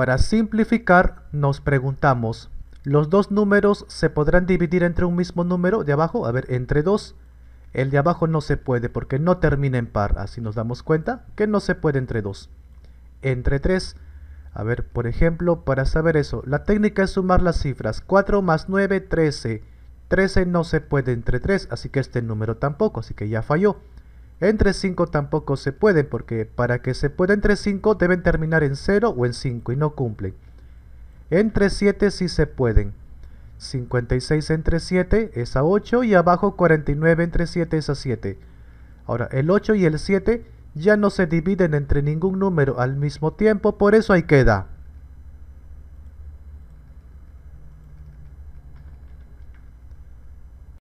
Para simplificar, nos preguntamos, ¿los dos números se podrán dividir entre un mismo número de abajo? A ver, entre dos. El de abajo no se puede porque no termina en par. Así nos damos cuenta que no se puede entre dos. Entre 3, A ver, por ejemplo, para saber eso, la técnica es sumar las cifras. 4 más 9, 13. 13 no se puede entre 3, así que este número tampoco, así que ya falló. Entre 5 tampoco se puede, porque para que se pueda entre 5 deben terminar en 0 o en 5 y no cumplen. Entre 7 sí se pueden. 56 entre 7 es a 8 y abajo 49 entre 7 es a 7. Ahora, el 8 y el 7 ya no se dividen entre ningún número al mismo tiempo, por eso ahí queda.